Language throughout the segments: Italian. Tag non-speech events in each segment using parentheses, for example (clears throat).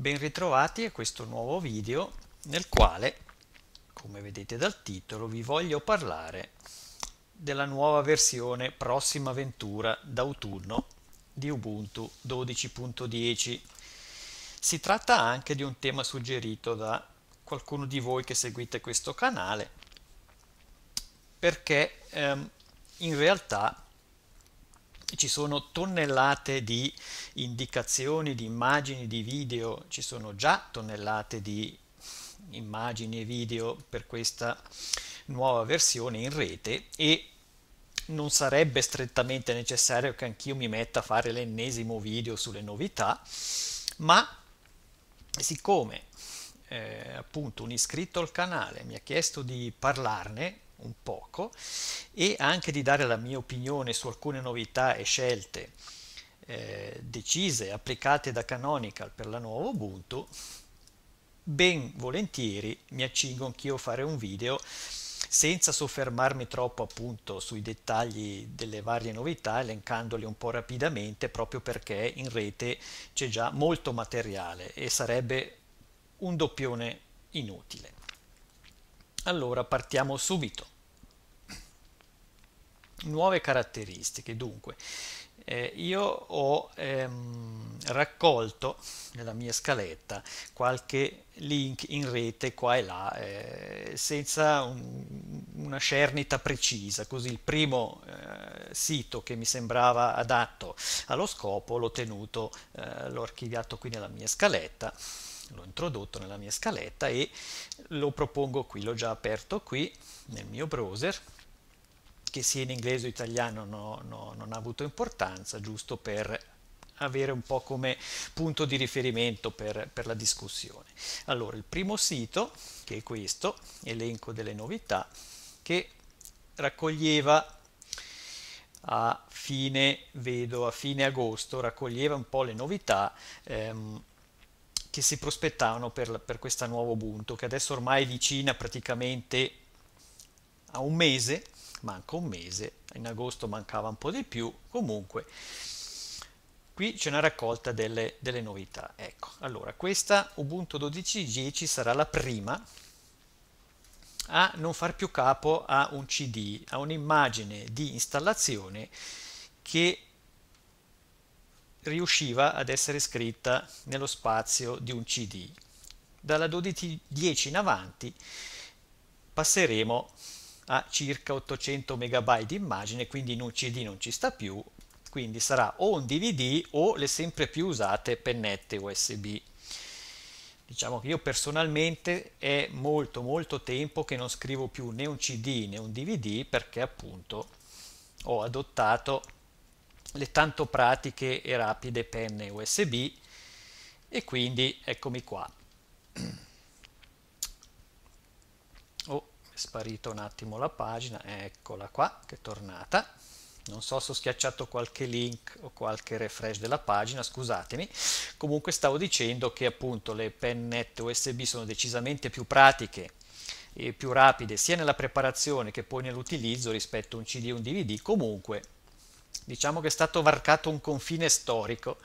Ben ritrovati a questo nuovo video nel quale, come vedete dal titolo, vi voglio parlare della nuova versione prossima avventura d'autunno di Ubuntu 12.10. Si tratta anche di un tema suggerito da qualcuno di voi che seguite questo canale perché ehm, in realtà ci sono tonnellate di indicazioni, di immagini, di video, ci sono già tonnellate di immagini e video per questa nuova versione in rete e non sarebbe strettamente necessario che anch'io mi metta a fare l'ennesimo video sulle novità, ma siccome eh, appunto un iscritto al canale mi ha chiesto di parlarne, un poco e anche di dare la mia opinione su alcune novità e scelte eh, decise, applicate da Canonical per la nuova Ubuntu, ben volentieri mi accingo anch'io a fare un video senza soffermarmi troppo appunto sui dettagli delle varie novità, elencandoli un po' rapidamente, proprio perché in rete c'è già molto materiale e sarebbe un doppione inutile. Allora partiamo subito nuove caratteristiche. Dunque, eh, io ho ehm, raccolto nella mia scaletta qualche link in rete qua e là eh, senza un, una cernita precisa, così il primo eh, sito che mi sembrava adatto allo scopo l'ho tenuto, eh, l'ho archiviato qui nella mia scaletta l'ho introdotto nella mia scaletta e lo propongo qui, l'ho già aperto qui nel mio browser che sia in inglese o italiano no, no, non ha avuto importanza, giusto per avere un po' come punto di riferimento per, per la discussione. Allora, il primo sito, che è questo, elenco delle novità, che raccoglieva a fine, vedo, a fine agosto, raccoglieva un po' le novità ehm, che si prospettavano per, per questa nuova Ubuntu, che adesso ormai è vicina praticamente a un mese, manca un mese, in agosto mancava un po' di più, comunque qui c'è una raccolta delle, delle novità. Ecco, allora questa Ubuntu 12.10 sarà la prima a non far più capo a un CD, a un'immagine di installazione che riusciva ad essere scritta nello spazio di un CD. Dalla 12.10 in avanti passeremo a circa 800 MB di immagine, quindi in un CD non ci sta più, quindi sarà o un DVD o le sempre più usate pennette USB. Diciamo che io personalmente è molto molto tempo che non scrivo più né un CD né un DVD perché appunto ho adottato le tanto pratiche e rapide penne USB e quindi eccomi qua. (clears throat) sparita un attimo la pagina, eccola qua che è tornata. Non so se ho schiacciato qualche link o qualche refresh della pagina, scusatemi. Comunque stavo dicendo che appunto le pennette USB sono decisamente più pratiche e più rapide sia nella preparazione che poi nell'utilizzo rispetto a un CD o un DVD. Comunque diciamo che è stato varcato un confine storico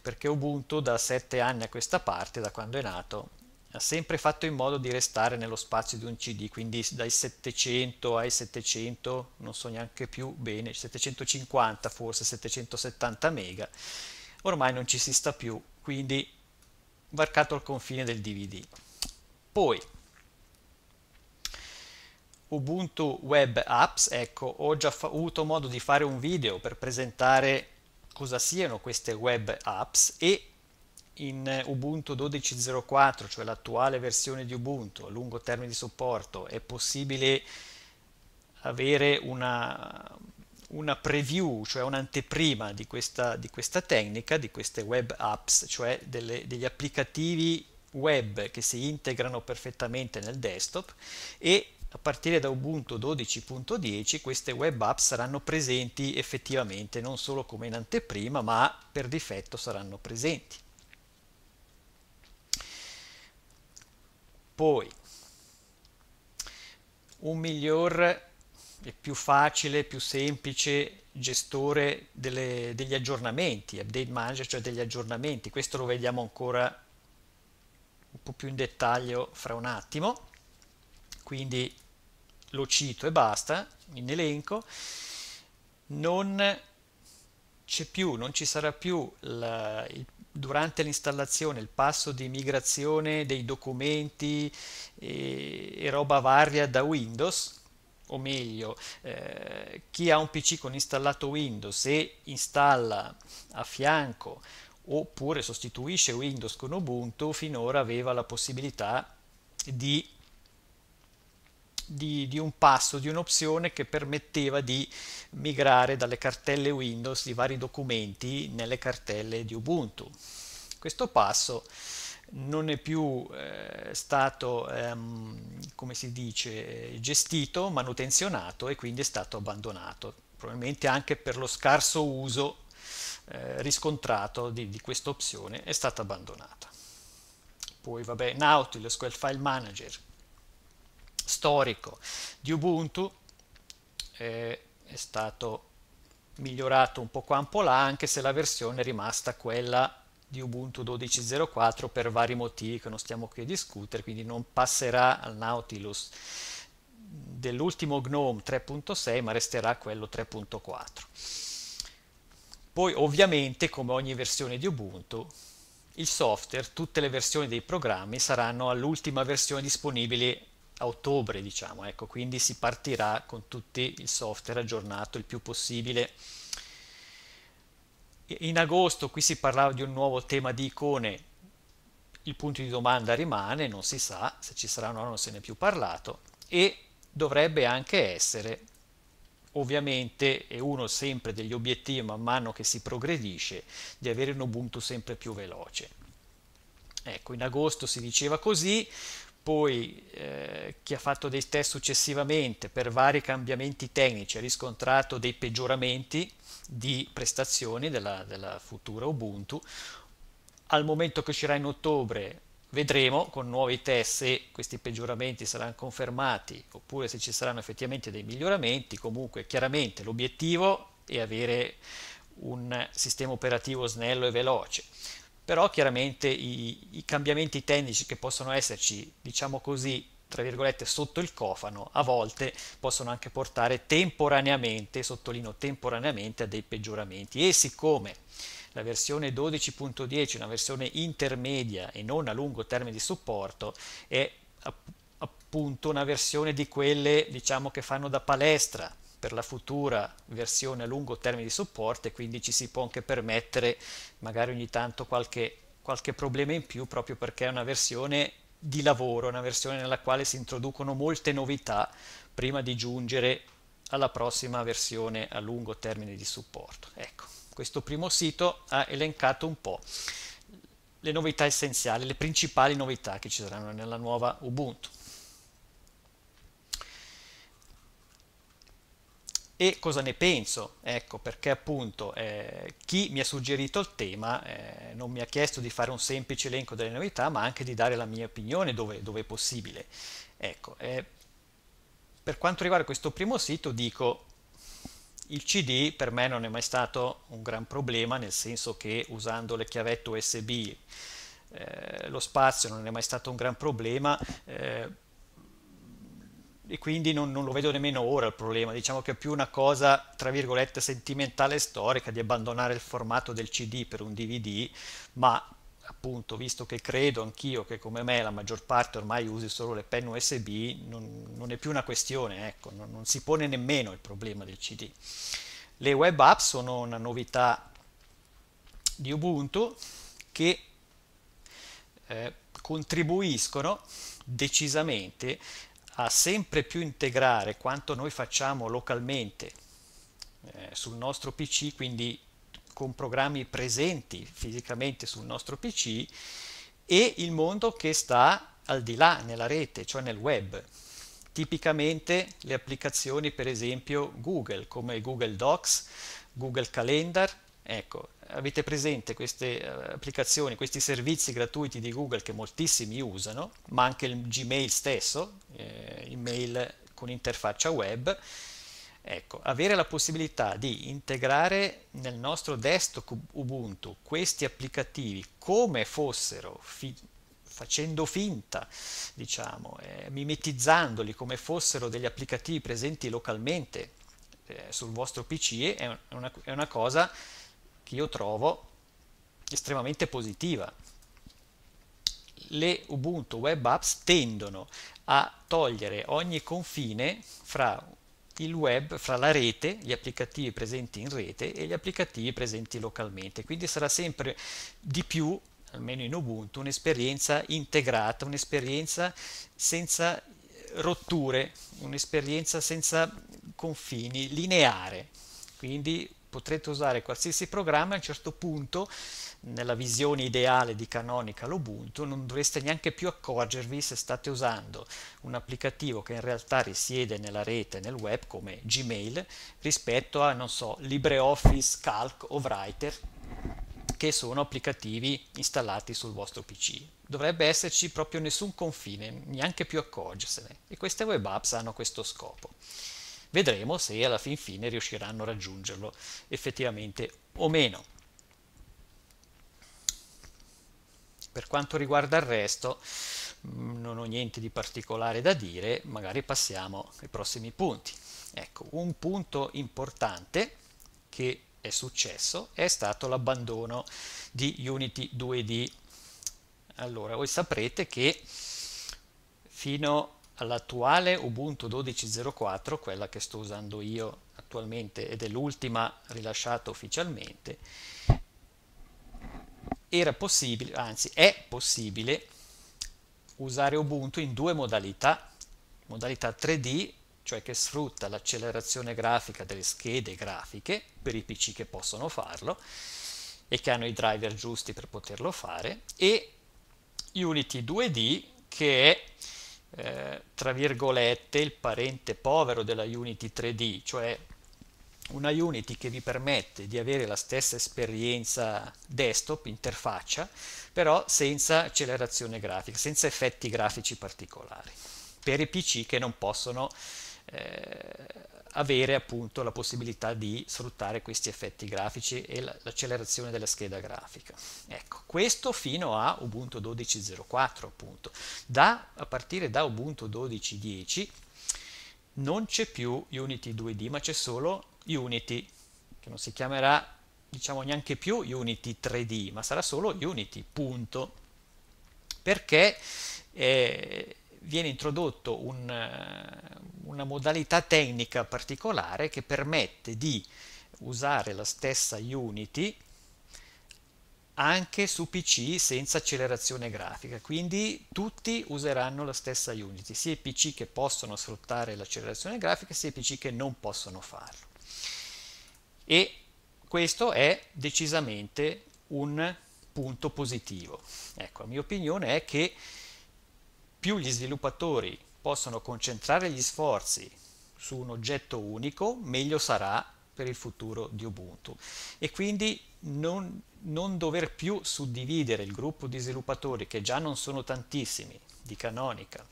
perché Ubuntu da sette anni a questa parte, da quando è nato, ha sempre fatto in modo di restare nello spazio di un CD, quindi dai 700 ai 700, non so neanche più bene, 750 forse, 770 mega, ormai non ci si sta più, quindi varcato al confine del DVD. Poi Ubuntu Web Apps, ecco, ho già avuto modo di fare un video per presentare cosa siano queste web apps e in eh, Ubuntu 12.04, cioè l'attuale versione di Ubuntu, a lungo termine di supporto, è possibile avere una, una preview, cioè un'anteprima di questa, di questa, tecnica, di queste web apps, cioè delle, degli applicativi web che si integrano perfettamente nel desktop e a partire da Ubuntu 12.10 queste web app saranno presenti effettivamente non solo come in anteprima ma per difetto saranno presenti. Poi un miglior e più facile, più semplice gestore delle, degli aggiornamenti, update manager, cioè degli aggiornamenti. Questo lo vediamo ancora un po' più in dettaglio fra un attimo. Quindi lo cito e basta, in elenco. Non c'è più, non ci sarà più la, il durante l'installazione il passo di migrazione dei documenti e, eh, e roba varia da Windows, o meglio, eh, chi ha un PC con installato Windows e installa a fianco oppure sostituisce Windows con Ubuntu, finora aveva la possibilità di di, di, un passo, di un'opzione che permetteva di migrare dalle cartelle Windows di vari documenti nelle cartelle di Ubuntu. Questo passo non è più eh, stato, ehm, come si dice, gestito, manutenzionato e quindi è stato abbandonato, probabilmente anche per lo scarso uso eh, riscontrato di, di questa opzione è stata abbandonata. Poi, vabbè, Nautilus, quel file manager storico di Ubuntu eh, è stato migliorato un po' qua un po' là, anche se la versione è rimasta quella di Ubuntu 12.04 per vari motivi che non stiamo qui a discutere, quindi non passerà al Nautilus dell'ultimo GNOME 3.6, ma resterà quello 3.4. Poi ovviamente, come ogni versione di Ubuntu, il software, tutte le versioni dei programmi saranno all'ultima versione disponibile a ottobre, diciamo, ecco, quindi si partirà con tutto il software aggiornato il più possibile. In agosto qui si parlava di un nuovo tema di icone, il punto di domanda rimane, non si sa se ci sarà o no, non se ne è più parlato, e dovrebbe anche essere, ovviamente è uno sempre degli obiettivi man mano che si progredisce, di avere un Ubuntu sempre più veloce. Ecco, in agosto si diceva così, poi eh, chi ha fatto dei test successivamente per vari cambiamenti tecnici ha riscontrato dei peggioramenti di prestazioni della, della futura Ubuntu. Al momento che uscirà in ottobre vedremo con nuovi test se questi peggioramenti saranno confermati oppure se ci saranno effettivamente dei miglioramenti. Comunque chiaramente l'obiettivo è avere un sistema operativo snello e veloce però chiaramente i, i cambiamenti tecnici che possono esserci, diciamo così, tra virgolette, sotto il cofano, a volte possono anche portare temporaneamente, sottolineo temporaneamente, a dei peggioramenti. E siccome la versione 12.10 è una versione intermedia e non a lungo termine di supporto, è appunto una versione di quelle diciamo, che fanno da palestra per la futura versione a lungo termine di supporto e quindi ci si può anche permettere magari ogni tanto qualche, qualche problema in più proprio perché è una versione di lavoro, una versione nella quale si introducono molte novità prima di giungere alla prossima versione a lungo termine di supporto. Ecco, questo primo sito ha elencato un po' le novità essenziali, le principali novità che ci saranno nella nuova Ubuntu. e cosa ne penso, ecco perché appunto eh, chi mi ha suggerito il tema eh, non mi ha chiesto di fare un semplice elenco delle novità ma anche di dare la mia opinione dove, dove è possibile. Ecco, eh, per quanto riguarda questo primo sito dico il CD per me non è mai stato un gran problema nel senso che usando le chiavette USB eh, lo spazio non è mai stato un gran problema eh, e quindi non, non, lo vedo nemmeno ora il problema, diciamo che è più una cosa tra virgolette sentimentale e storica di abbandonare il formato del CD per un DVD, ma appunto visto che credo anch'io che come me la maggior parte ormai usi solo le penne USB, non, non è più una questione, ecco, non, non si pone nemmeno il problema del CD. Le web app sono una novità di Ubuntu che eh, contribuiscono decisamente a sempre più integrare quanto noi facciamo localmente eh, sul nostro PC, quindi con programmi presenti fisicamente sul nostro PC, e il mondo che sta al di là, nella rete, cioè nel web. Tipicamente le applicazioni, per esempio Google, come Google Docs, Google Calendar, ecco, avete presente queste eh, applicazioni, questi servizi gratuiti di Google che moltissimi usano, ma anche il Gmail stesso, eh, email con interfaccia web, Ecco, avere la possibilità di integrare nel nostro desktop Ubuntu questi applicativi come fossero, fi facendo finta, diciamo, eh, mimetizzandoli come fossero degli applicativi presenti localmente eh, sul vostro PC è una, è una cosa che io trovo estremamente positiva. Le Ubuntu Web Apps tendono a togliere ogni confine fra il web, fra la rete, gli applicativi presenti in rete e gli applicativi presenti localmente. Quindi sarà sempre di più, almeno in Ubuntu, un'esperienza integrata, un'esperienza senza rotture, un'esperienza senza confini, lineare. Quindi potrete usare qualsiasi programma, a un certo punto, nella visione ideale di Canonical Ubuntu, non dovreste neanche più accorgervi se state usando un applicativo che in realtà risiede nella rete, nel web, come Gmail, rispetto a, non so, LibreOffice, Calc o Writer, che sono applicativi installati sul vostro PC. Dovrebbe esserci proprio nessun confine, neanche più accorgersene, e queste web apps hanno questo scopo. Vedremo se alla fin fine riusciranno a raggiungerlo effettivamente o meno. Per quanto riguarda il resto, mm, non ho niente di particolare da dire, magari passiamo ai prossimi punti. Ecco, un punto importante che è successo è stato l'abbandono di Unity 2D. Allora, voi saprete che fino all'attuale Ubuntu 12.04, quella che sto usando io attualmente ed è l'ultima rilasciata ufficialmente, era possibile, anzi è possibile usare Ubuntu in due modalità, modalità 3D, cioè che sfrutta l'accelerazione grafica delle schede grafiche per i PC che possono farlo e che hanno i driver giusti per poterlo fare, e Unity 2D che è eh, tra virgolette il parente povero della Unity 3D, cioè una Unity che vi permette di avere la stessa esperienza desktop, interfaccia, però senza accelerazione grafica, senza effetti grafici particolari, per i PC che non possono eh, avere appunto la possibilità di sfruttare questi effetti grafici e l'accelerazione della scheda grafica. Ecco, questo fino a Ubuntu 12.04 appunto. Da, a partire da Ubuntu 12.10 non c'è più Unity 2D, ma c'è solo Unity, che non si chiamerà diciamo neanche più Unity 3D, ma sarà solo Unity, punto. Perché eh, viene introdotto un, eh, una modalità tecnica particolare che permette di usare la stessa Unity anche su PC senza accelerazione grafica, quindi tutti useranno la stessa Unity, sia i PC che possono sfruttare l'accelerazione grafica, sia i PC che non possono farlo. E questo è decisamente un punto positivo. Ecco, la mia opinione è che più gli sviluppatori possono concentrare gli sforzi su un oggetto unico, meglio sarà per il futuro di Ubuntu. E quindi non, non dover più suddividere il gruppo di sviluppatori, che già non sono tantissimi, di Canonical,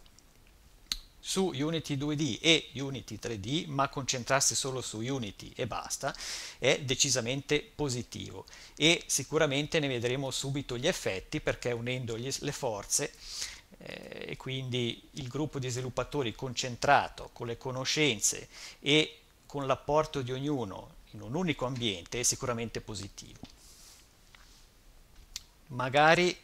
su Unity 2D e Unity 3D, ma concentrarsi solo su Unity e basta, è decisamente positivo e sicuramente ne vedremo subito gli effetti perché unendo le forze eh, e quindi il gruppo di sviluppatori concentrato con le conoscenze e con l'apporto di ognuno in un unico ambiente è sicuramente positivo. Magari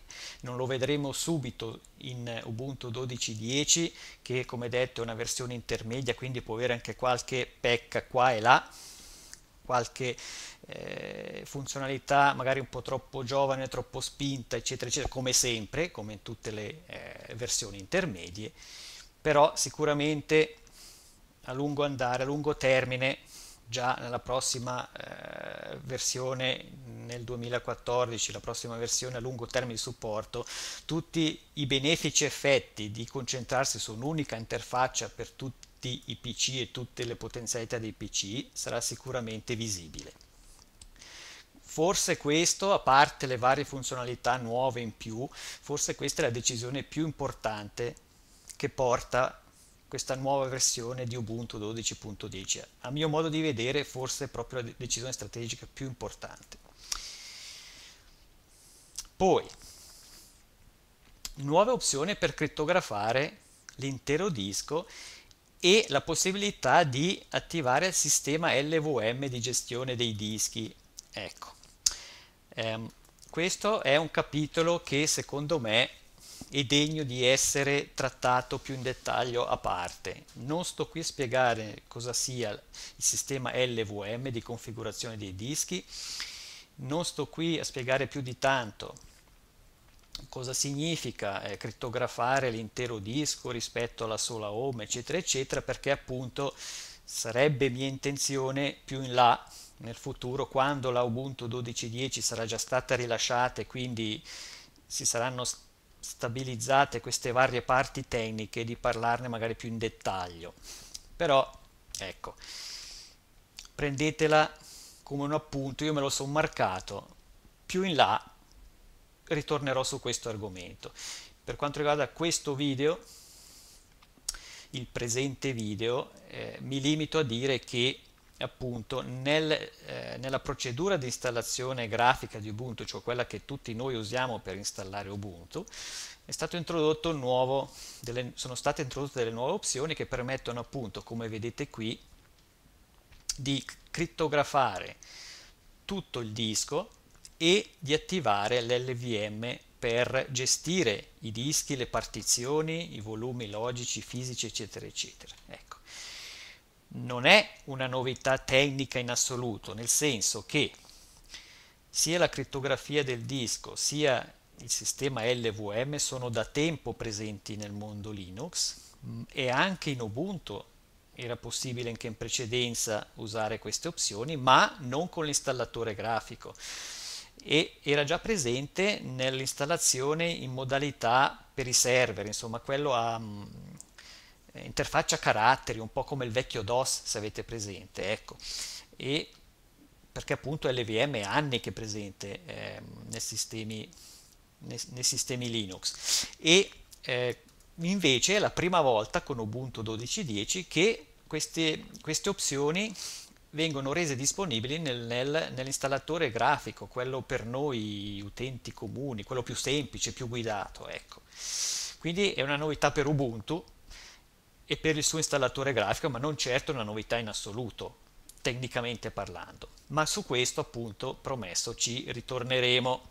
non lo vedremo subito in Ubuntu 12.10 che come detto è una versione intermedia quindi può avere anche qualche pecca qua e là qualche eh, funzionalità magari un po' troppo giovane, troppo spinta, eccetera, eccetera, come sempre, come in tutte le eh, versioni intermedie, però sicuramente a lungo andare, a lungo termine, già nella prossima eh, versione nel 2014, la prossima versione a lungo termine di supporto, tutti i benefici effetti di concentrarsi su un'unica interfaccia per tutti tutti i PC e tutte le potenzialità dei PC sarà sicuramente visibile. Forse questo, a parte le varie funzionalità nuove in più, forse questa è la decisione più importante che porta questa nuova versione di Ubuntu 12.10. A mio modo di vedere, forse è proprio la decisione strategica più importante. Poi, nuove opzioni per crittografare l'intero disco e la possibilità di attivare il sistema LVM di gestione dei dischi. Ecco, ehm, questo è un capitolo che secondo me è degno di essere trattato più in dettaglio a parte. Non sto qui a spiegare cosa sia il sistema LVM di configurazione dei dischi, non sto qui a spiegare più di tanto cosa significa eh, crittografare l'intero disco rispetto alla sola home, eccetera, eccetera, perché appunto sarebbe mia intenzione più in là nel futuro quando la Ubuntu 12.10 sarà già stata rilasciata e quindi si saranno stabilizzate queste varie parti tecniche di parlarne magari più in dettaglio però ecco prendetela come un appunto io me lo sono marcato più in là ritornerò su questo argomento. Per quanto riguarda questo video, il presente video, eh, mi limito a dire che appunto nel, eh, nella procedura di installazione grafica di Ubuntu, cioè quella che tutti noi usiamo per installare Ubuntu, nuovo, delle, sono state introdotte delle nuove opzioni che permettono appunto, come vedete qui, di crittografare tutto il disco e di attivare l'LVM per gestire i dischi, le partizioni, i volumi logici, fisici, eccetera, eccetera. Ecco. Non è una novità tecnica in assoluto, nel senso che sia la criptografia del disco sia il sistema LVM sono da tempo presenti nel mondo Linux mm, e anche in Ubuntu era possibile anche in precedenza usare queste opzioni, ma non con l'installatore grafico e era già presente nell'installazione in modalità per i server, insomma quello a mh, mm, interfaccia caratteri, un po' come il vecchio DOS se avete presente, ecco. E perché appunto LVM è anni che è presente eh, nei, sistemi, nei, nei, sistemi, Linux. E eh, invece è la prima volta con Ubuntu 12.10 che queste, queste opzioni vengono rese disponibili nel, nel, nell'installatore grafico, quello per noi utenti comuni, quello più semplice, più guidato. Ecco. Quindi è una novità per Ubuntu e per il suo installatore grafico, ma non certo una novità in assoluto, tecnicamente parlando. Ma su questo appunto promesso ci ritorneremo.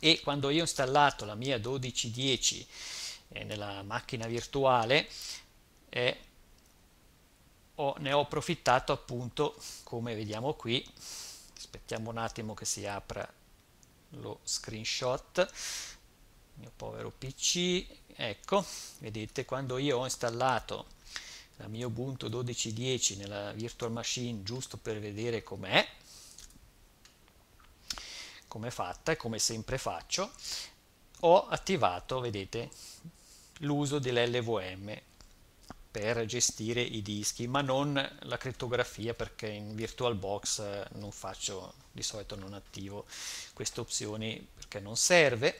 E quando io ho installato la mia 1210 eh, nella macchina virtuale, eh, ho, ne ho approfittato appunto, come vediamo qui, aspettiamo un attimo che si apra lo screenshot, il mio povero PC, ecco, vedete quando io ho installato la mia Ubuntu 12.10 nella virtual machine giusto per vedere com'è, come fatta e come sempre faccio, ho attivato, vedete, l'uso dell'LVM per gestire i dischi, ma non la crittografia perché in VirtualBox eh, non faccio, di solito non attivo queste opzioni perché non serve.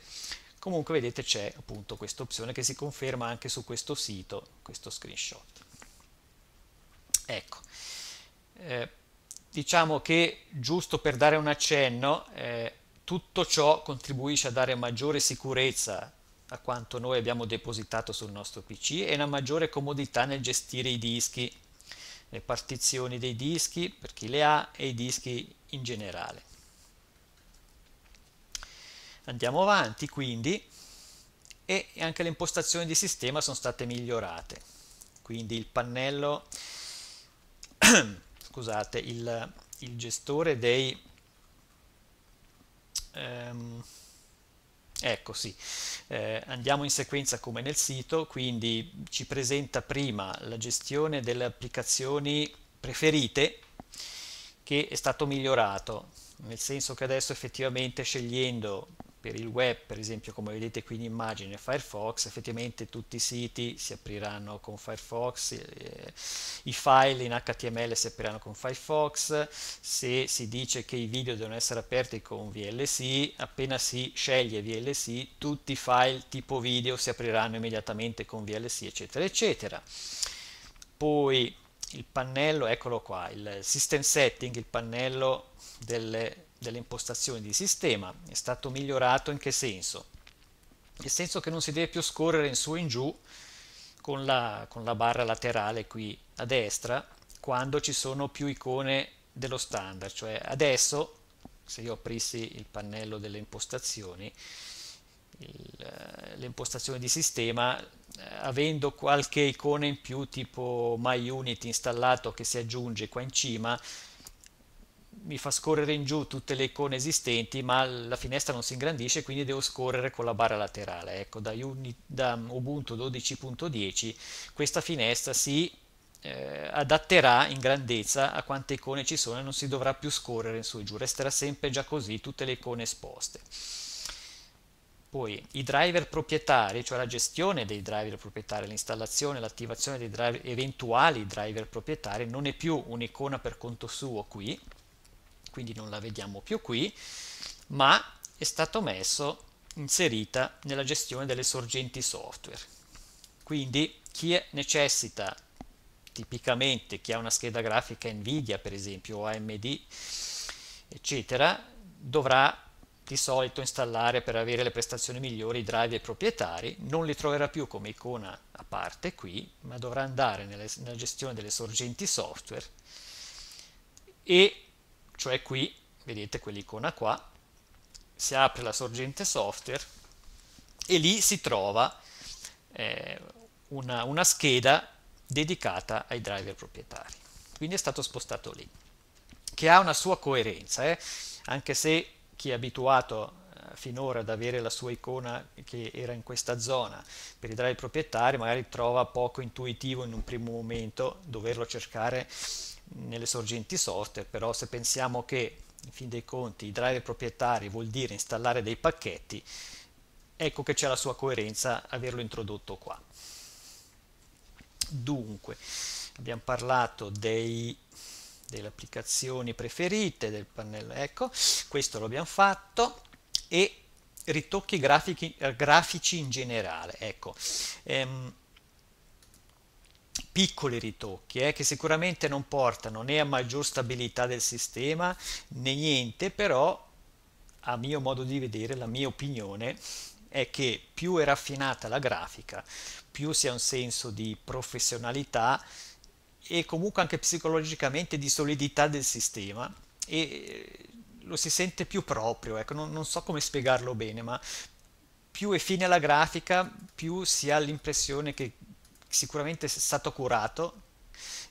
Comunque vedete c'è appunto questa opzione che si conferma anche su questo sito, questo screenshot. Ecco, eh, diciamo che giusto per dare un accenno, eh, tutto ciò contribuisce a dare maggiore sicurezza a quanto noi abbiamo depositato sul nostro PC e una maggiore comodità nel gestire i dischi, le partizioni dei dischi per chi le ha e i dischi in generale. Andiamo avanti quindi e anche le impostazioni di sistema sono state migliorate, quindi il pannello, (coughs) scusate, il, il gestore dei... Um, Ecco sì, eh, andiamo in sequenza come nel sito, quindi ci presenta prima la gestione delle applicazioni preferite che è stato migliorato, nel senso che adesso effettivamente scegliendo per il web, per esempio come vedete qui in immagine Firefox, effettivamente tutti i siti si apriranno con Firefox, eh, i file in HTML si apriranno con Firefox, se si dice che i video devono essere aperti con VLC, appena si sceglie VLC tutti i file tipo video si apriranno immediatamente con VLC eccetera eccetera. Poi il pannello, eccolo qua, il System Setting, il pannello delle delle impostazioni di sistema. È stato migliorato in che senso? Nel senso che non si deve più scorrere in su e in giù con la, con la barra laterale qui a destra quando ci sono più icone dello standard, cioè adesso se io aprissi il pannello delle impostazioni, eh, le impostazioni di sistema, eh, avendo qualche icona in più tipo MyUnit installato che si aggiunge qua in cima, mi fa scorrere in giù tutte le icone esistenti, ma la finestra non si ingrandisce, quindi devo scorrere con la barra laterale. Ecco, da, Uni, da Ubuntu 12.10 questa finestra si eh, adatterà in grandezza a quante icone ci sono e non si dovrà più scorrere in su e giù, resterà sempre già così tutte le icone esposte. Poi i driver proprietari, cioè la gestione dei driver proprietari, l'installazione, l'attivazione dei driver, eventuali driver proprietari, non è più un'icona per conto suo qui, quindi non la vediamo più qui, ma è stato messo, inserita nella gestione delle sorgenti software. Quindi chi necessita, tipicamente chi ha una scheda grafica Nvidia per esempio, AMD, eccetera, dovrà di solito installare per avere le prestazioni migliori i drive ai proprietari, non li troverà più come icona a parte qui, ma dovrà andare nella gestione delle sorgenti software e cioè qui, vedete quell'icona qua, si apre la sorgente software e lì si trova eh, una, una scheda dedicata ai driver proprietari. Quindi è stato spostato lì, che ha una sua coerenza, eh? anche se chi è abituato eh, finora ad avere la sua icona che era in questa zona per i driver proprietari magari trova poco intuitivo in un primo momento doverlo cercare nelle sorgenti software, però se pensiamo che in fin dei conti i driver proprietari vuol dire installare dei pacchetti, ecco che c'è la sua coerenza averlo introdotto qua. Dunque, abbiamo parlato dei, delle applicazioni preferite, del pannello, ecco, questo abbiamo fatto e ritocchi grafici, eh, grafici in generale, ecco. Ehm, piccoli ritocchi eh, che sicuramente non portano né a maggior stabilità del sistema né niente, però a mio modo di vedere, la mia opinione è che più è raffinata la grafica, più si ha un senso di professionalità e comunque anche psicologicamente di solidità del sistema e eh, lo si sente più proprio, ecco, non, non so come spiegarlo bene, ma più è fine la grafica, più si ha l'impressione che sicuramente è stato curato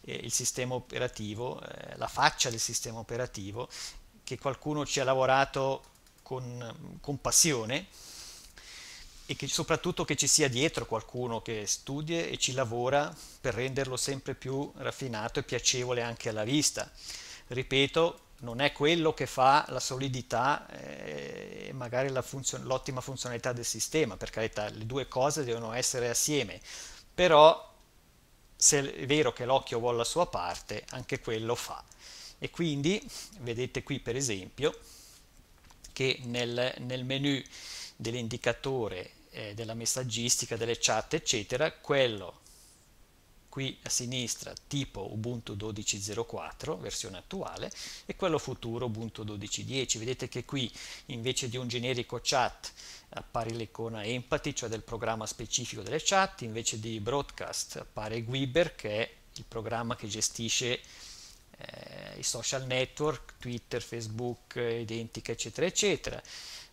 eh, il sistema operativo, eh, la faccia del sistema operativo, che qualcuno ci ha lavorato con, con passione e che soprattutto che ci sia dietro qualcuno che studia e ci lavora per renderlo sempre più raffinato e piacevole anche alla vista. Ripeto, non è quello che fa la solidità eh, e magari l'ottima funzionalità del sistema, per carità, le due cose devono essere assieme, però se è vero che l'occhio vuole la sua parte, anche quello fa. E quindi vedete qui per esempio che nel, nel menu dell'indicatore eh, della messaggistica, delle chat, eccetera, quello qui a sinistra tipo Ubuntu 12.04 versione attuale e quello futuro Ubuntu 12.10 vedete che qui invece di un generico chat appare l'icona empathy, cioè del programma specifico delle chat, invece di broadcast appare Guiber che è il programma che gestisce eh, i social network, Twitter, Facebook, identica, eccetera, eccetera.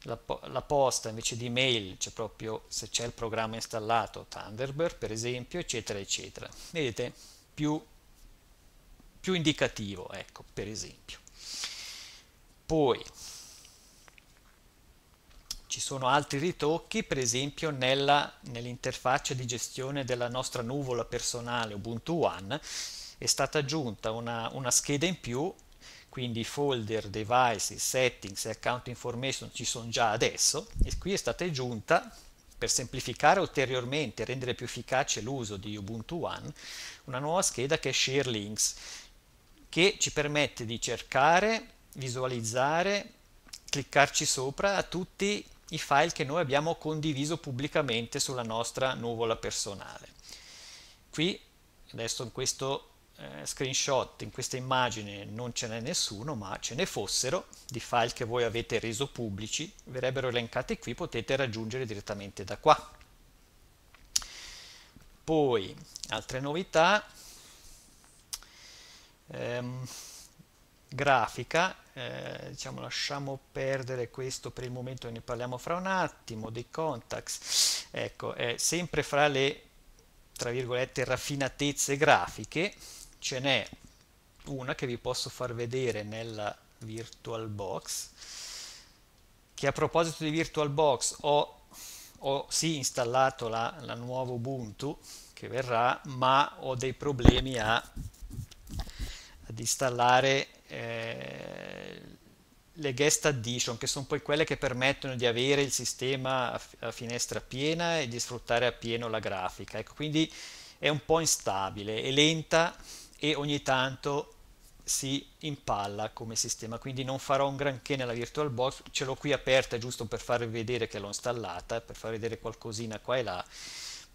La, la posta invece di mail c'è proprio se c'è il programma installato, Thunderbird per esempio, eccetera, eccetera. Vedete, più, più indicativo, ecco, per esempio. Poi ci sono altri ritocchi, per esempio nell'interfaccia nell di gestione della nostra nuvola personale Ubuntu One è stata aggiunta una, una scheda in più, quindi folder, devices, settings e account information ci sono già adesso e qui è stata aggiunta per semplificare ulteriormente e rendere più efficace l'uso di Ubuntu One, una nuova scheda che è Share Links, che ci permette di cercare, visualizzare, cliccarci sopra a tutti i file che noi abbiamo condiviso pubblicamente sulla nostra nuvola personale. Qui adesso in questo eh, screenshot, in questa immagine non ce n'è nessuno, ma ce ne fossero di file che voi avete reso pubblici, verrebbero elencati qui, potete raggiungere direttamente da qua. Poi, altre novità. Ehm, grafica, eh, diciamo lasciamo perdere questo per il momento, ne parliamo fra un attimo, dei contacts, ecco, eh, sempre fra le, tra virgolette, raffinatezze grafiche, ce n'è una che vi posso far vedere nella VirtualBox, che a proposito di VirtualBox ho, ho sì installato la, la nuova Ubuntu, che verrà, ma ho dei problemi a, ad installare eh, le guest addition, che sono poi quelle che permettono di avere il sistema a, a finestra piena e di sfruttare appieno la grafica. Ecco, quindi è un po' instabile, è lenta e ogni tanto si impalla come sistema, quindi non farò un granché nella VirtualBox, ce l'ho qui aperta giusto per farvi vedere che l'ho installata, per far vedere qualcosina qua e là,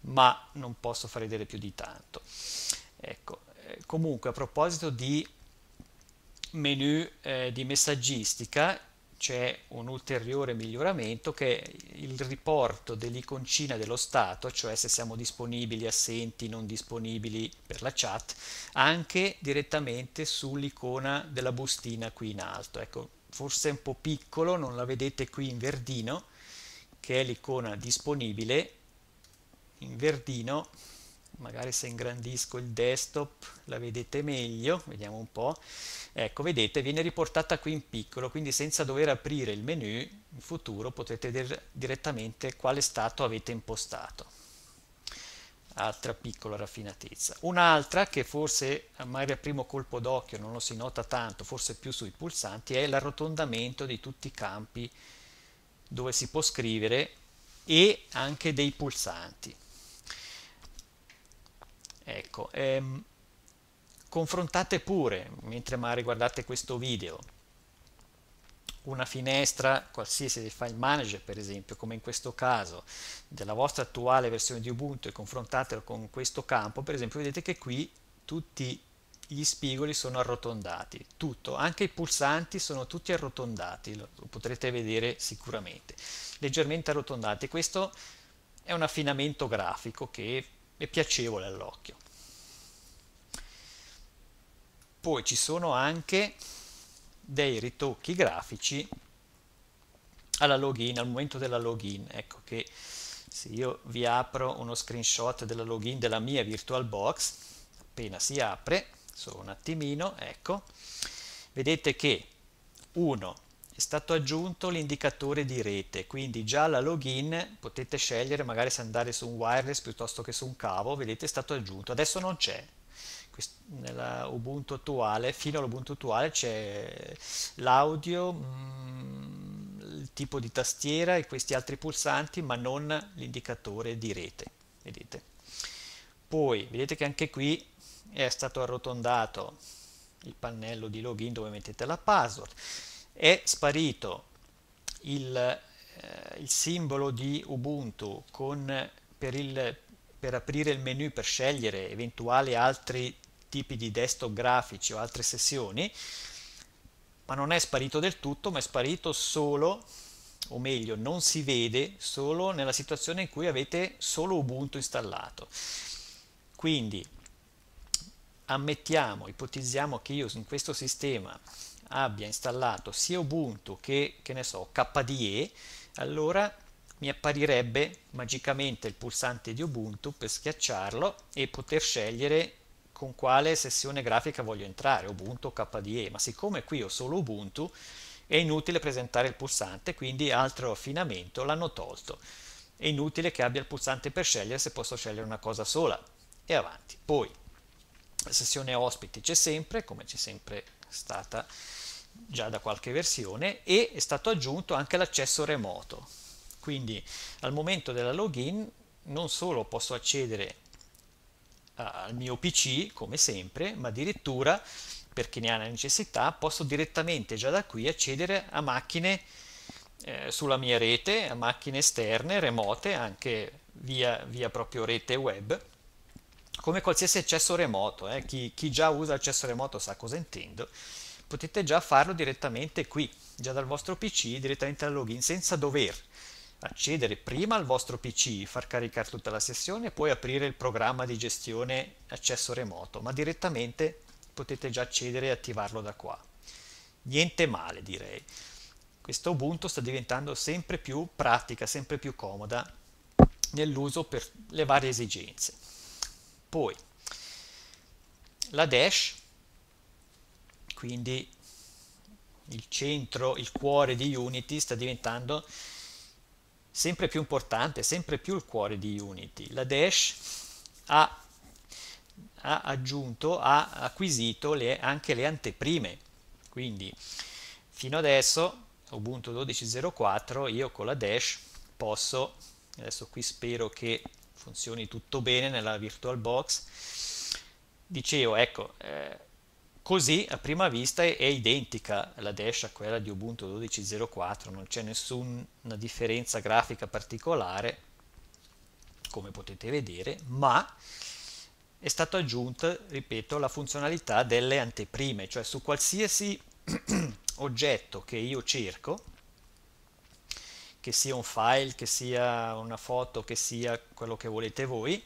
ma non posso far vedere più di tanto. Ecco, eh, comunque a proposito di menu eh, di messaggistica c'è un ulteriore miglioramento che è il riporto dell'iconcina dello stato, cioè se siamo disponibili, assenti, non disponibili per la chat, anche direttamente sull'icona della bustina qui in alto. Ecco, forse è un po' piccolo, non la vedete qui in verdino, che è l'icona disponibile, in verdino magari se ingrandisco il desktop la vedete meglio, vediamo un po', ecco vedete viene riportata qui in piccolo, quindi senza dover aprire il menu in futuro potete vedere direttamente quale stato avete impostato. Altra piccola raffinatezza. Un'altra che forse magari a primo colpo d'occhio non lo si nota tanto, forse più sui pulsanti, è l'arrotondamento di tutti i campi dove si può scrivere e anche dei pulsanti Ecco, ehm, confrontate pure, mentre magari guardate questo video, una finestra qualsiasi del file manager, per esempio, come in questo caso, della vostra attuale versione di Ubuntu e confrontatelo con questo campo, per esempio, vedete che qui tutti gli spigoli sono arrotondati, tutto, anche i pulsanti sono tutti arrotondati, lo potrete vedere sicuramente, leggermente arrotondati. Questo è un affinamento grafico che e piacevole all'occhio. Poi ci sono anche dei ritocchi grafici alla login, al momento della login, ecco che se io vi apro uno screenshot della login della mia VirtualBox, appena si apre, solo un attimino, ecco, vedete che 1 è stato aggiunto l'indicatore di rete, quindi già la login potete scegliere magari se andare su un wireless piuttosto che su un cavo, vedete è stato aggiunto, adesso non c'è, nella attuale, fino all'Ubuntu attuale c'è l'audio, mm, il tipo di tastiera e questi altri pulsanti, ma non l'indicatore di rete, vedete. Poi vedete che anche qui è stato arrotondato il pannello di login dove mettete la password è sparito il, eh, il simbolo di Ubuntu con, per, il, per aprire il menu per scegliere eventuali altri tipi di desktop grafici o altre sessioni, ma non è sparito del tutto, ma è sparito solo, o meglio, non si vede solo nella situazione in cui avete solo Ubuntu installato. Quindi ammettiamo, ipotizziamo che io in questo sistema abbia installato sia Ubuntu che, che ne so, KDE, allora mi apparirebbe magicamente il pulsante di Ubuntu per schiacciarlo e poter scegliere con quale sessione grafica voglio entrare, Ubuntu o KDE, ma siccome qui ho solo Ubuntu è inutile presentare il pulsante, quindi altro affinamento l'hanno tolto. È inutile che abbia il pulsante per scegliere se posso scegliere una cosa sola. E avanti. Poi sessione ospiti c'è sempre, come c'è sempre stata già da qualche versione, e è stato aggiunto anche l'accesso remoto. Quindi al momento della login non solo posso accedere al mio PC, come sempre, ma addirittura, per chi ne ha la necessità, posso direttamente già da qui accedere a macchine eh, sulla mia rete, a macchine esterne, remote, anche via, via proprio rete web, come qualsiasi accesso remoto, eh, chi, chi, già usa accesso remoto sa cosa intendo, potete già farlo direttamente qui, già dal vostro PC, direttamente al login, senza dover accedere prima al vostro PC, far caricare tutta la sessione e poi aprire il programma di gestione accesso remoto, ma direttamente potete già accedere e attivarlo da qua. Niente male direi. Questo Ubuntu sta diventando sempre più pratica, sempre più comoda nell'uso per le varie esigenze. Poi la dash, quindi il centro, il cuore di Unity sta diventando sempre più importante, sempre più il cuore di Unity. La dash ha, ha aggiunto, ha acquisito le, anche le anteprime, quindi fino adesso Ubuntu 12.04 io con la dash posso, adesso qui spero che funzioni tutto bene nella VirtualBox. Dicevo, ecco, eh, così a prima vista è, è, identica la dash a quella di Ubuntu 12.04, non c'è nessuna differenza grafica particolare, come potete vedere, ma è stata aggiunta, ripeto, la funzionalità delle anteprime, cioè su qualsiasi (clears throat) oggetto che io cerco, che sia un file, che sia una foto, che sia quello che volete voi,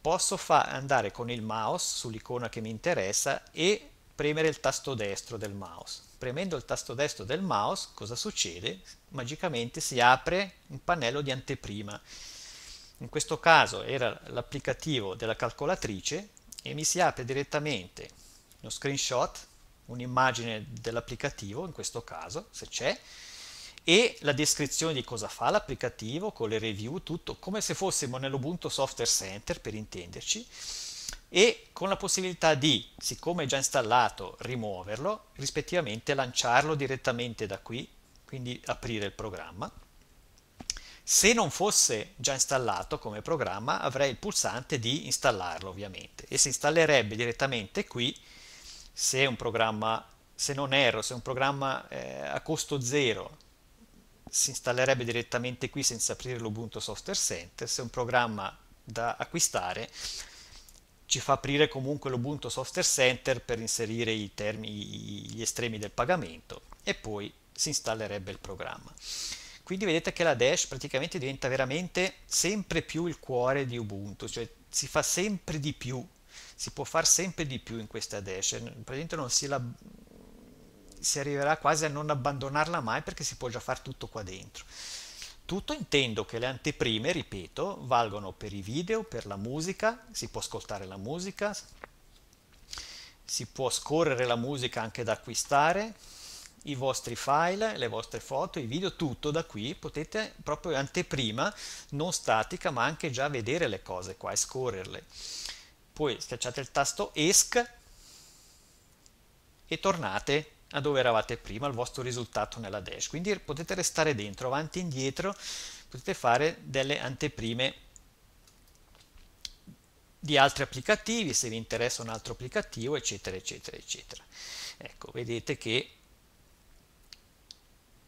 posso andare con il mouse sull'icona che mi interessa e premere il tasto destro del mouse. Premendo il tasto destro del mouse, cosa succede? Magicamente si apre un pannello di anteprima. In questo caso era l'applicativo della calcolatrice e mi si apre direttamente uno screenshot, un'immagine dell'applicativo, in questo caso, se c'è, e la descrizione di cosa fa l'applicativo con le review, tutto come se fossimo nell'Ubuntu Software Center per intenderci e con la possibilità di, siccome è già installato, rimuoverlo, rispettivamente lanciarlo direttamente da qui, quindi aprire il programma. Se non fosse già installato come programma avrei il pulsante di installarlo ovviamente e si installerebbe direttamente qui se un programma, se non erro, se è un programma eh, a costo zero si installerebbe direttamente qui senza aprire l'Ubuntu Software Center, se è un programma da acquistare ci fa aprire comunque l'Ubuntu Software Center per inserire i termi, gli estremi del pagamento e poi si installerebbe il programma. Quindi vedete che la dash praticamente diventa veramente sempre più il cuore di Ubuntu, cioè si fa sempre di più, si può fare sempre di più in questa dash, praticamente non si la, si arriverà quasi a non abbandonarla mai perché si può già fare tutto qua dentro. Tutto intendo che le anteprime, ripeto, valgono per i video, per la musica, si può ascoltare la musica, si può scorrere la musica anche da acquistare, i vostri file, le vostre foto, i video, tutto da qui potete proprio anteprima, non statica, ma anche già vedere le cose qua e scorrerle. Poi schiacciate il tasto ESC e tornate a dove eravate prima, al vostro risultato nella dash. Quindi potete restare dentro, avanti e indietro, potete fare delle anteprime di altri applicativi, se vi interessa un altro applicativo, eccetera, eccetera, eccetera. Ecco, vedete che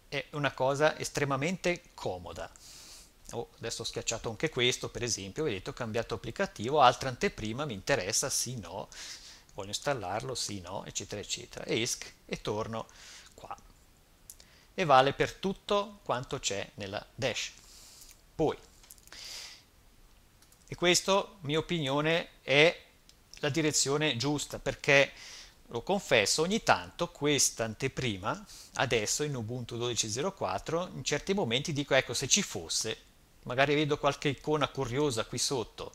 è una cosa estremamente comoda. Oh, adesso ho schiacciato anche questo, per esempio, vedete ho cambiato applicativo, altra anteprima, mi interessa, sì, no, voglio installarlo, sì, no, eccetera, eccetera, e ESC e torno qua. E vale per tutto quanto c'è nella dash. Poi, e questo, mia opinione, è la direzione giusta, perché, lo confesso, ogni tanto questa anteprima, adesso in Ubuntu 12.04, in certi momenti dico, ecco, se ci fosse, magari vedo qualche icona curiosa qui sotto,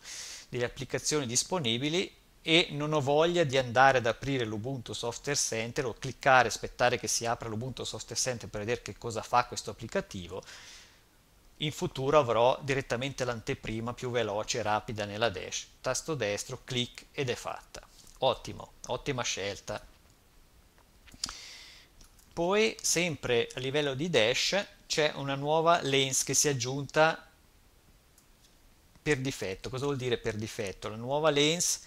delle applicazioni disponibili e non ho voglia di andare ad aprire l'Ubuntu Software Center o cliccare, aspettare che si apra l'Ubuntu Software Center per vedere che cosa fa questo applicativo, in futuro avrò direttamente l'anteprima più veloce e rapida nella dash. Tasto destro, clic ed è fatta. Ottimo, ottima scelta. Poi sempre a livello di dash c'è una nuova lens che si è aggiunta per difetto. Cosa vuol dire per difetto? La nuova lens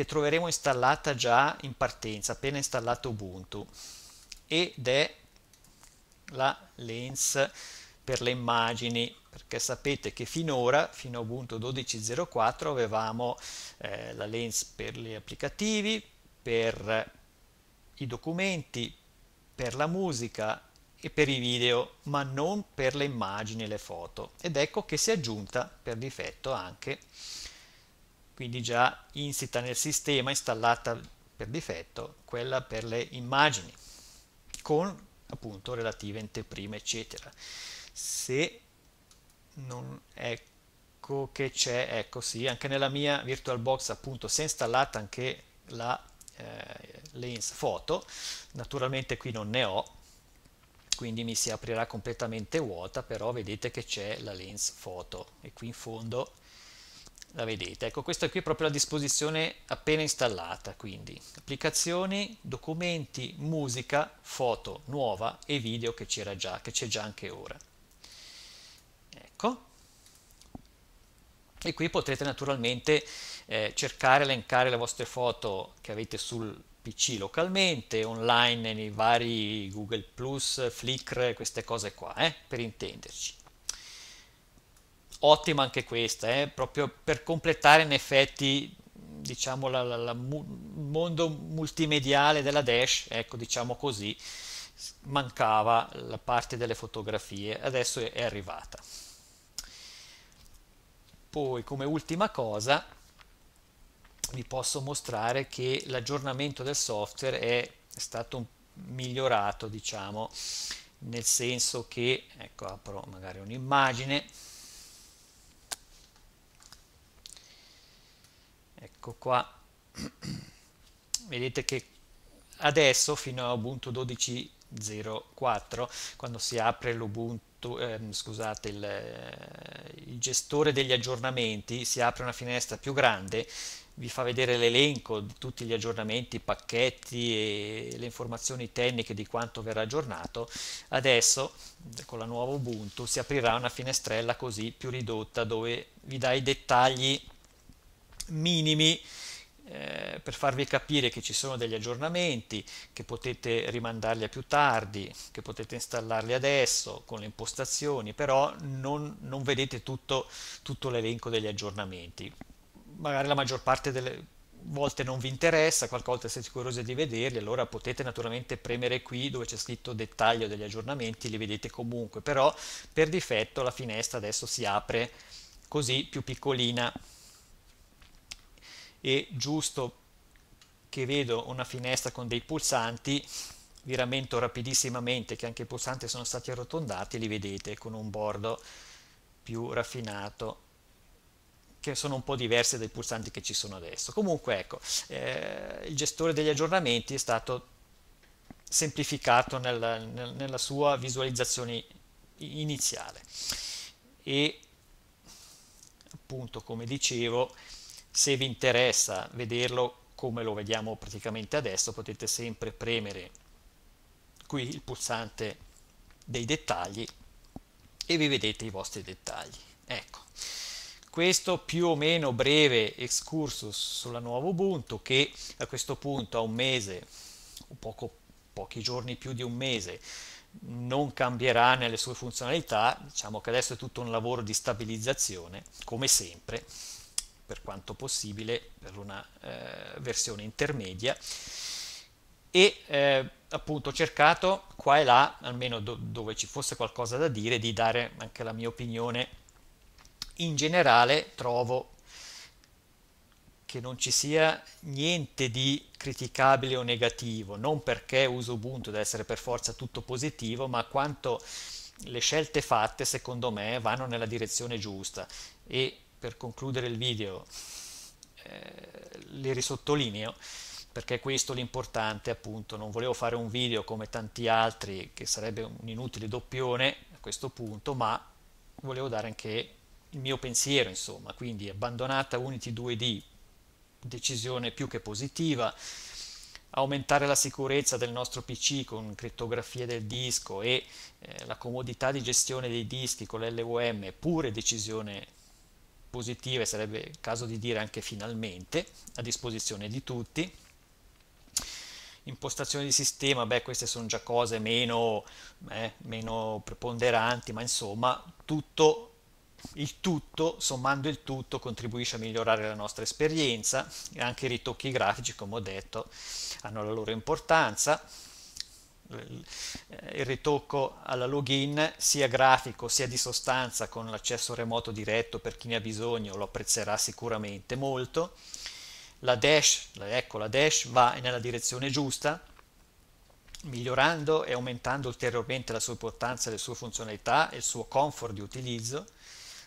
che troveremo installata già in partenza, appena installato Ubuntu, ed è la lens per le immagini, perché sapete che finora, fino a Ubuntu 12.04, avevamo eh, la lens per gli applicativi, per i documenti, per la musica e per i video, ma non per le immagini e le foto. Ed ecco che si è aggiunta per difetto anche quindi già insita nel sistema, installata per difetto, quella per le immagini, con appunto relative anteprime, eccetera. Se non ecco che c'è, ecco sì, anche nella mia VirtualBox appunto si è installata anche la eh, lens foto, naturalmente qui non ne ho, quindi mi si aprirà completamente vuota, però vedete che c'è la lens foto e qui in fondo la vedete. Ecco, questa qui è proprio la disposizione appena installata, quindi applicazioni, documenti, musica, foto nuova e video che c'era già, che c'è già anche ora. Ecco. E qui potrete naturalmente eh, cercare, elencare le vostre foto che avete sul PC localmente, online nei vari Google Flickr, queste cose qua, eh, per intenderci ottima anche questa, eh? proprio per completare in effetti diciamo la, la, la mu mondo multimediale della Dash, ecco diciamo così, mancava la parte delle fotografie, adesso è arrivata. Poi come ultima cosa vi posso mostrare che l'aggiornamento del software è stato migliorato, diciamo, nel senso che, ecco apro magari un'immagine, ecco qua (clears throat) vedete che adesso fino a Ubuntu 12.04 quando si apre l'Ubuntu ehm, scusate il, il gestore degli aggiornamenti si apre una finestra più grande vi fa vedere l'elenco di tutti gli aggiornamenti, i pacchetti e le informazioni tecniche di quanto verrà aggiornato. Adesso con la nuova Ubuntu si aprirà una finestrella così più ridotta dove vi dà i dettagli minimi eh, per farvi capire che ci sono degli aggiornamenti, che potete rimandarli a più tardi, che potete installarli adesso con le impostazioni, però non, non vedete tutto, tutto l'elenco degli aggiornamenti. Magari la maggior parte delle volte non vi interessa, qualche volta siete curiosi di vederli, allora potete naturalmente premere qui dove c'è scritto dettaglio degli aggiornamenti, li vedete comunque, però per difetto la finestra adesso si apre così più piccolina e giusto che vedo una finestra con dei pulsanti vi rammento rapidissimamente che anche i pulsanti sono stati arrotondati li vedete con un bordo più raffinato che sono un po' diversi dai pulsanti che ci sono adesso. Comunque ecco, eh, il gestore degli aggiornamenti è stato semplificato nel, nella sua visualizzazione iniziale e appunto come dicevo se vi interessa vederlo come lo vediamo praticamente adesso potete sempre premere qui il pulsante dei dettagli e vi vedete i vostri dettagli ecco questo più o meno breve excursus sulla nuova Ubuntu che a questo punto a un mese o poco, pochi giorni più di un mese non cambierà nelle sue funzionalità diciamo che adesso è tutto un lavoro di stabilizzazione come sempre per quanto possibile per una eh, versione intermedia e eh, appunto ho cercato qua e là, almeno do dove ci fosse qualcosa da dire, di dare anche la mia opinione. In generale trovo che non ci sia niente di criticabile o negativo, non perché uso Ubuntu deve essere per forza tutto positivo, ma quanto le scelte fatte secondo me vanno nella direzione giusta e per concludere il video eh, li risottolineo perché questo è l'importante appunto non volevo fare un video come tanti altri che sarebbe un inutile doppione a questo punto ma volevo dare anche il mio pensiero insomma quindi abbandonata Unity 2D decisione più che positiva aumentare la sicurezza del nostro PC con crittografia del disco e eh, la comodità di gestione dei dischi con l'LVM pure decisione positive, sarebbe il caso di dire anche finalmente, a disposizione di tutti. Impostazioni di sistema, beh queste sono già cose meno, eh, meno preponderanti, ma insomma tutto il tutto, sommando il tutto, contribuisce a migliorare la nostra esperienza, anche i ritocchi grafici, come ho detto, hanno la loro importanza. Eh, il ritocco alla login sia grafico sia di sostanza con l'accesso remoto diretto per chi ne ha bisogno lo apprezzerà sicuramente molto la dash, ecco la dash va nella direzione giusta migliorando e aumentando ulteriormente la sua importanza le sue funzionalità e il suo comfort di utilizzo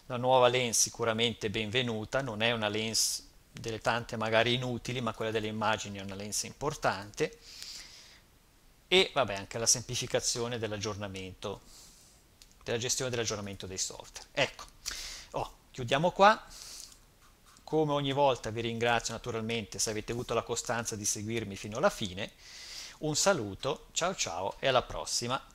la nuova lens sicuramente benvenuta non è una lens delle tante magari inutili ma quella delle immagini è una lens importante e vabbè, anche la semplificazione dell'aggiornamento, della gestione dell'aggiornamento dei software. Ecco, oh, chiudiamo qua. Come ogni volta vi ringrazio naturalmente se avete avuto la costanza di seguirmi fino alla fine. Un saluto, ciao ciao e alla prossima.